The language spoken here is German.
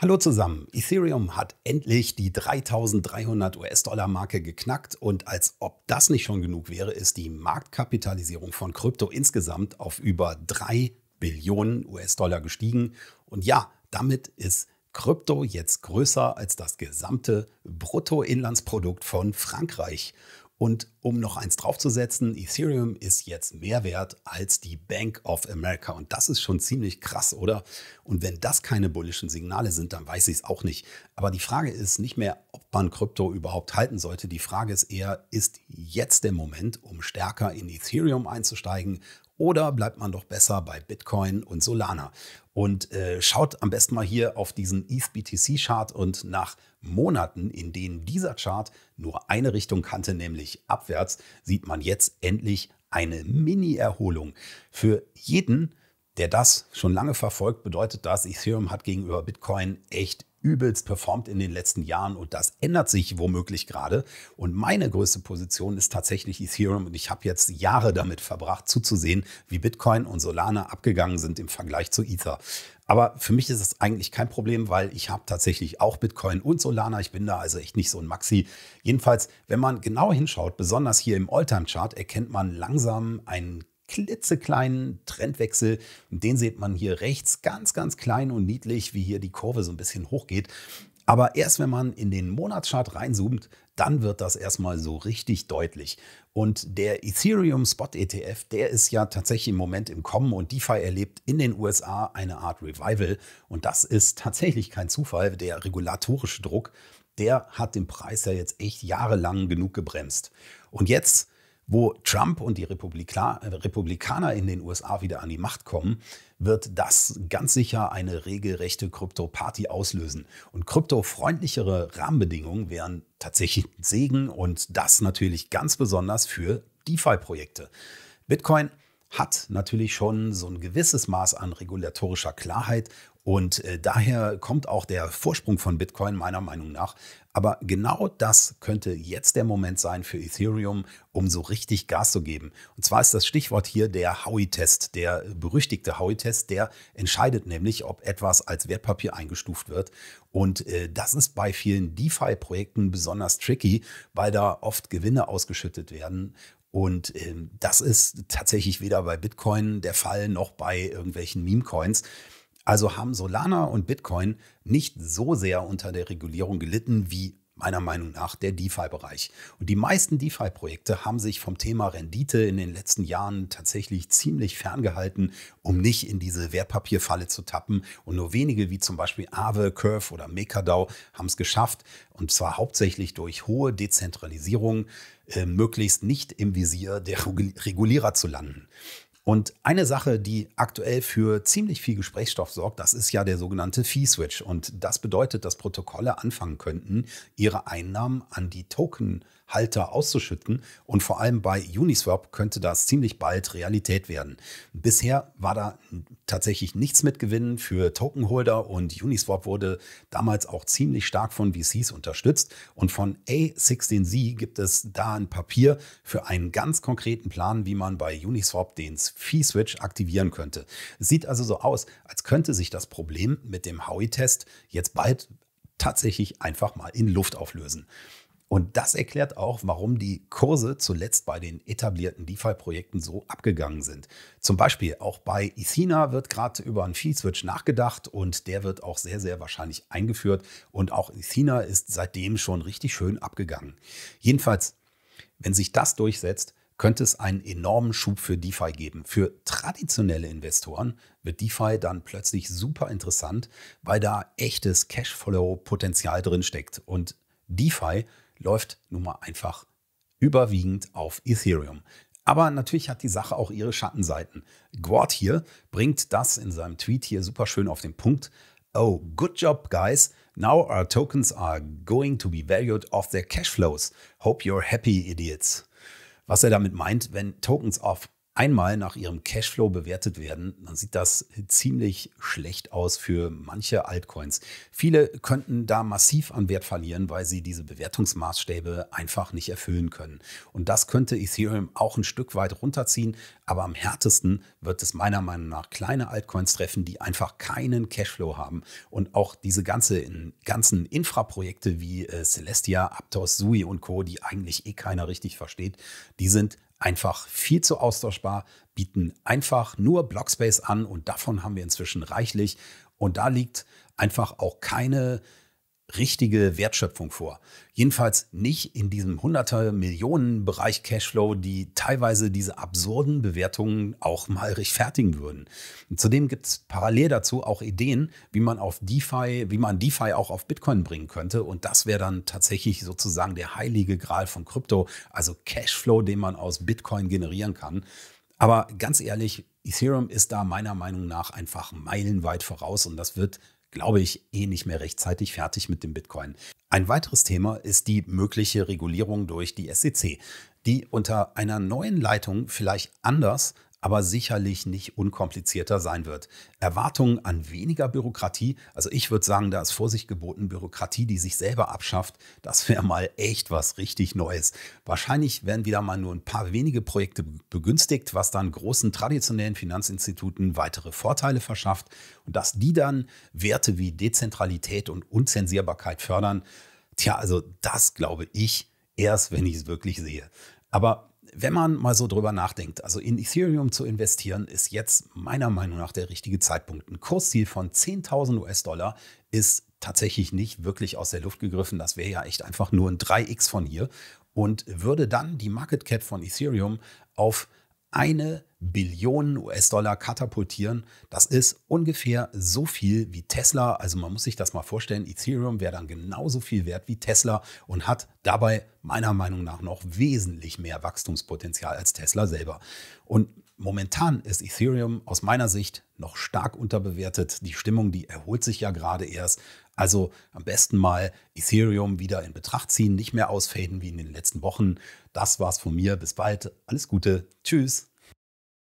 Hallo zusammen. Ethereum hat endlich die 3300 US-Dollar-Marke geknackt und als ob das nicht schon genug wäre, ist die Marktkapitalisierung von Krypto insgesamt auf über 3 Billionen US-Dollar gestiegen. Und ja, damit ist Krypto jetzt größer als das gesamte Bruttoinlandsprodukt von Frankreich. Und um noch eins draufzusetzen, Ethereum ist jetzt mehr wert als die Bank of America. Und das ist schon ziemlich krass, oder? Und wenn das keine bullischen Signale sind, dann weiß ich es auch nicht. Aber die Frage ist nicht mehr, ob man Krypto überhaupt halten sollte. Die Frage ist eher, ist jetzt der Moment, um stärker in Ethereum einzusteigen oder bleibt man doch besser bei Bitcoin und Solana? Und äh, schaut am besten mal hier auf diesen ETH-BTC-Chart und nach Monaten, in denen dieser Chart nur eine Richtung kannte, nämlich abwärts, sieht man jetzt endlich eine Mini-Erholung. Für jeden, der das schon lange verfolgt, bedeutet das, Ethereum hat gegenüber Bitcoin echt übelst performt in den letzten Jahren und das ändert sich womöglich gerade. Und meine größte Position ist tatsächlich Ethereum und ich habe jetzt Jahre damit verbracht, zuzusehen, wie Bitcoin und Solana abgegangen sind im Vergleich zu Ether. Aber für mich ist es eigentlich kein Problem, weil ich habe tatsächlich auch Bitcoin und Solana. Ich bin da also echt nicht so ein Maxi. Jedenfalls, wenn man genau hinschaut, besonders hier im Alltime-Chart, erkennt man langsam einen klitzekleinen Trendwechsel. Und den sieht man hier rechts ganz, ganz klein und niedlich, wie hier die Kurve so ein bisschen hochgeht. Aber erst wenn man in den Monatschart reinzoomt, dann wird das erstmal so richtig deutlich. Und der Ethereum Spot ETF, der ist ja tatsächlich im Moment im Kommen und DeFi erlebt in den USA eine Art Revival. Und das ist tatsächlich kein Zufall. Der regulatorische Druck, der hat den Preis ja jetzt echt jahrelang genug gebremst. Und jetzt wo Trump und die äh, Republikaner in den USA wieder an die Macht kommen, wird das ganz sicher eine regelrechte Krypto-Party auslösen. Und kryptofreundlichere Rahmenbedingungen wären tatsächlich ein Segen und das natürlich ganz besonders für DeFi-Projekte. Bitcoin hat natürlich schon so ein gewisses Maß an regulatorischer Klarheit und äh, daher kommt auch der Vorsprung von Bitcoin meiner Meinung nach. Aber genau das könnte jetzt der Moment sein für Ethereum, um so richtig Gas zu geben. Und zwar ist das Stichwort hier der Howey-Test, der berüchtigte Howey-Test, der entscheidet nämlich, ob etwas als Wertpapier eingestuft wird. Und äh, das ist bei vielen DeFi-Projekten besonders tricky, weil da oft Gewinne ausgeschüttet werden. Und ähm, das ist tatsächlich weder bei Bitcoin der Fall noch bei irgendwelchen Meme-Coins. Also haben Solana und Bitcoin nicht so sehr unter der Regulierung gelitten wie meiner Meinung nach der DeFi-Bereich. Und die meisten DeFi-Projekte haben sich vom Thema Rendite in den letzten Jahren tatsächlich ziemlich ferngehalten, um nicht in diese Wertpapierfalle zu tappen. Und nur wenige, wie zum Beispiel Aave, Curve oder MakerDAO, haben es geschafft. Und zwar hauptsächlich durch hohe Dezentralisierung, äh, möglichst nicht im Visier der Regulierer zu landen. Und eine Sache, die aktuell für ziemlich viel Gesprächsstoff sorgt, das ist ja der sogenannte Fee-Switch. Und das bedeutet, dass Protokolle anfangen könnten, ihre Einnahmen an die Token Halter auszuschütten. Und vor allem bei Uniswap könnte das ziemlich bald Realität werden. Bisher war da tatsächlich nichts mit Gewinnen für Tokenholder und Uniswap wurde damals auch ziemlich stark von VCs unterstützt. Und von A16Z gibt es da ein Papier für einen ganz konkreten Plan, wie man bei Uniswap den Fee-Switch aktivieren könnte. sieht also so aus, als könnte sich das Problem mit dem Howie-Test jetzt bald tatsächlich einfach mal in Luft auflösen. Und das erklärt auch, warum die Kurse zuletzt bei den etablierten DeFi-Projekten so abgegangen sind. Zum Beispiel auch bei Ethina wird gerade über einen Fee-Switch nachgedacht und der wird auch sehr, sehr wahrscheinlich eingeführt. Und auch Ethina ist seitdem schon richtig schön abgegangen. Jedenfalls, wenn sich das durchsetzt, könnte es einen enormen Schub für DeFi geben. Für traditionelle Investoren wird DeFi dann plötzlich super interessant, weil da echtes Cashflow-Potenzial drin steckt. Und DeFi läuft nun mal einfach überwiegend auf Ethereum. Aber natürlich hat die Sache auch ihre Schattenseiten. Gord hier bringt das in seinem Tweet hier super schön auf den Punkt. Oh, good job, guys. Now our tokens are going to be valued off their cash flows. Hope you're happy, idiots. Was er damit meint, wenn Tokens auf einmal nach ihrem Cashflow bewertet werden, dann sieht das ziemlich schlecht aus für manche Altcoins. Viele könnten da massiv an Wert verlieren, weil sie diese Bewertungsmaßstäbe einfach nicht erfüllen können. Und das könnte Ethereum auch ein Stück weit runterziehen, aber am härtesten wird es meiner Meinung nach kleine Altcoins treffen, die einfach keinen Cashflow haben und auch diese ganze, ganzen Infraprojekte wie äh, Celestia, Aptos, Sui und Co., die eigentlich eh keiner richtig versteht, die sind einfach viel zu austauschbar, bieten einfach nur Blockspace an und davon haben wir inzwischen reichlich. Und da liegt einfach auch keine richtige Wertschöpfung vor. Jedenfalls nicht in diesem hunderter Millionen Bereich Cashflow, die teilweise diese absurden Bewertungen auch mal rechtfertigen würden. Und zudem gibt es parallel dazu auch Ideen, wie man auf DeFi, wie man DeFi auch auf Bitcoin bringen könnte. Und das wäre dann tatsächlich sozusagen der heilige Gral von Krypto, also Cashflow, den man aus Bitcoin generieren kann. Aber ganz ehrlich, Ethereum ist da meiner Meinung nach einfach meilenweit voraus und das wird glaube ich, eh nicht mehr rechtzeitig fertig mit dem Bitcoin. Ein weiteres Thema ist die mögliche Regulierung durch die SEC, die unter einer neuen Leitung vielleicht anders aber sicherlich nicht unkomplizierter sein wird. Erwartungen an weniger Bürokratie, also ich würde sagen, da ist Vorsicht geboten, Bürokratie, die sich selber abschafft, das wäre mal echt was richtig Neues. Wahrscheinlich werden wieder mal nur ein paar wenige Projekte begünstigt, was dann großen traditionellen Finanzinstituten weitere Vorteile verschafft und dass die dann Werte wie Dezentralität und Unzensierbarkeit fördern. Tja, also das glaube ich erst, wenn ich es wirklich sehe. Aber wenn man mal so drüber nachdenkt, also in Ethereum zu investieren, ist jetzt meiner Meinung nach der richtige Zeitpunkt. Ein Kursziel von 10.000 US-Dollar ist tatsächlich nicht wirklich aus der Luft gegriffen. Das wäre ja echt einfach nur ein 3x von hier und würde dann die Market Cap von Ethereum auf eine Billionen US-Dollar katapultieren. Das ist ungefähr so viel wie Tesla. Also man muss sich das mal vorstellen, Ethereum wäre dann genauso viel wert wie Tesla und hat dabei meiner Meinung nach noch wesentlich mehr Wachstumspotenzial als Tesla selber. Und momentan ist Ethereum aus meiner Sicht noch stark unterbewertet. Die Stimmung, die erholt sich ja gerade erst. Also am besten mal Ethereum wieder in Betracht ziehen, nicht mehr ausfaden wie in den letzten Wochen. Das war's von mir. Bis bald. Alles Gute. Tschüss.